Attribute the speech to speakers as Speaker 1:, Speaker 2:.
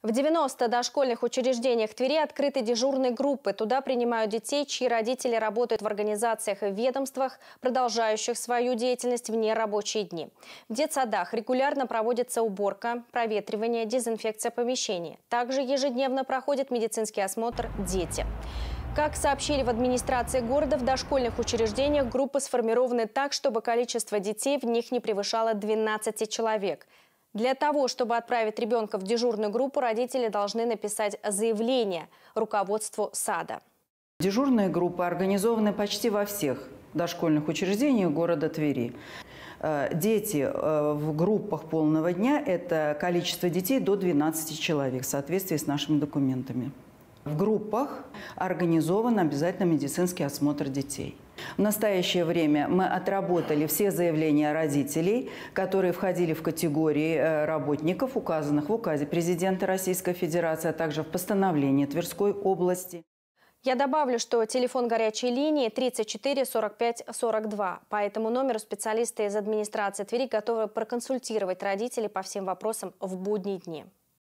Speaker 1: В 90 дошкольных учреждениях Твери открыты дежурные группы. Туда принимают детей, чьи родители работают в организациях и ведомствах, продолжающих свою деятельность в нерабочие дни. В детсадах регулярно проводится уборка, проветривание, дезинфекция помещений. Также ежедневно проходит медицинский осмотр «Дети». Как сообщили в администрации города, в дошкольных учреждениях группы сформированы так, чтобы количество детей в них не превышало 12 человек – для того, чтобы отправить ребенка в дежурную группу, родители должны написать заявление руководству сада.
Speaker 2: Дежурные группы организованы почти во всех дошкольных учреждениях города Твери. Э, дети э, в группах полного дня – это количество детей до 12 человек в соответствии с нашими документами. В группах организован обязательно медицинский осмотр детей – в настоящее время мы отработали все заявления родителей, которые входили в категории э, работников, указанных в указе президента Российской Федерации, а также в постановлении Тверской области. Я добавлю,
Speaker 1: что телефон горячей линии 34 45 42. По этому номеру специалисты из администрации Твери готовы проконсультировать родителей по всем вопросам в будние дни.